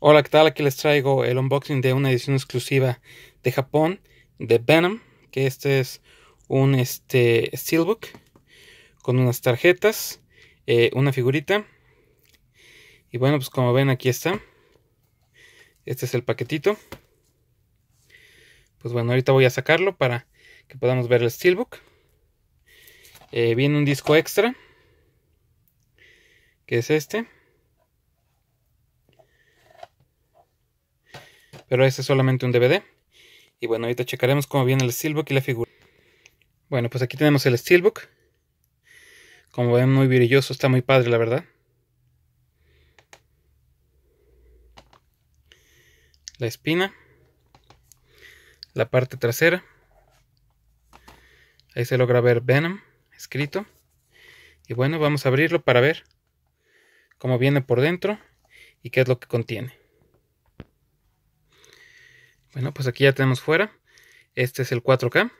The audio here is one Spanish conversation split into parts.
Hola, ¿qué tal? Aquí les traigo el unboxing de una edición exclusiva de Japón de Venom, que este es un este, steelbook con unas tarjetas, eh, una figurita. Y bueno, pues como ven aquí está. Este es el paquetito. Pues bueno, ahorita voy a sacarlo para que podamos ver el steelbook. Eh, viene un disco extra, que es este. pero ese es solamente un DVD. Y bueno, ahorita checaremos cómo viene el Steelbook y la figura. Bueno, pues aquí tenemos el Steelbook. Como ven, muy brilloso, está muy padre, la verdad. La espina. La parte trasera. Ahí se logra ver Venom escrito. Y bueno, vamos a abrirlo para ver cómo viene por dentro y qué es lo que contiene. Bueno, pues aquí ya tenemos fuera. Este es el 4K.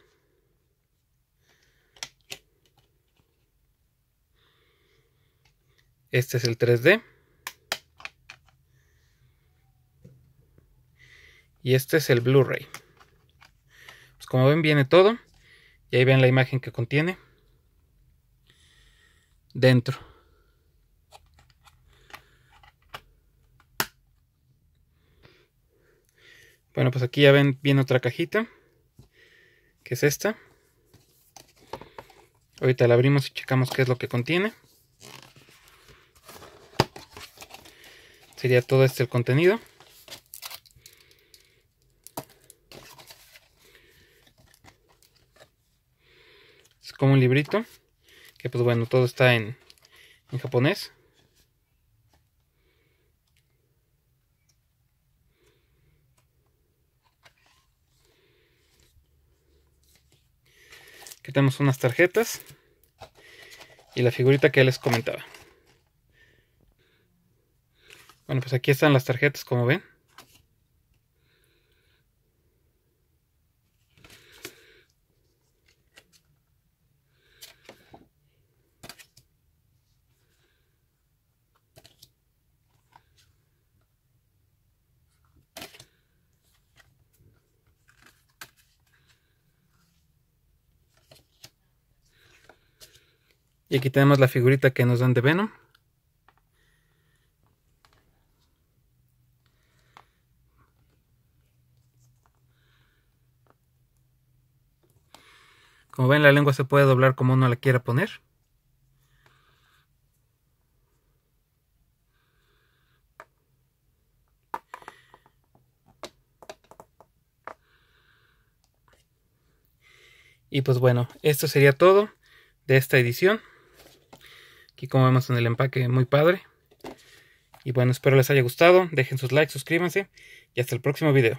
Este es el 3D. Y este es el Blu-ray. Pues como ven viene todo. Y ahí ven la imagen que contiene. Dentro. Bueno, pues aquí ya ven, bien otra cajita. Que es esta. Ahorita la abrimos y checamos qué es lo que contiene. Sería todo este el contenido. Es como un librito. Que pues bueno, todo está en, en japonés. quitamos tenemos unas tarjetas y la figurita que les comentaba. Bueno, pues aquí están las tarjetas, como ven. Y aquí tenemos la figurita que nos dan de Venom. Como ven la lengua se puede doblar como uno la quiera poner. Y pues bueno, esto sería todo de esta edición. Aquí como vemos en el empaque, muy padre. Y bueno, espero les haya gustado. Dejen sus likes, suscríbanse y hasta el próximo video.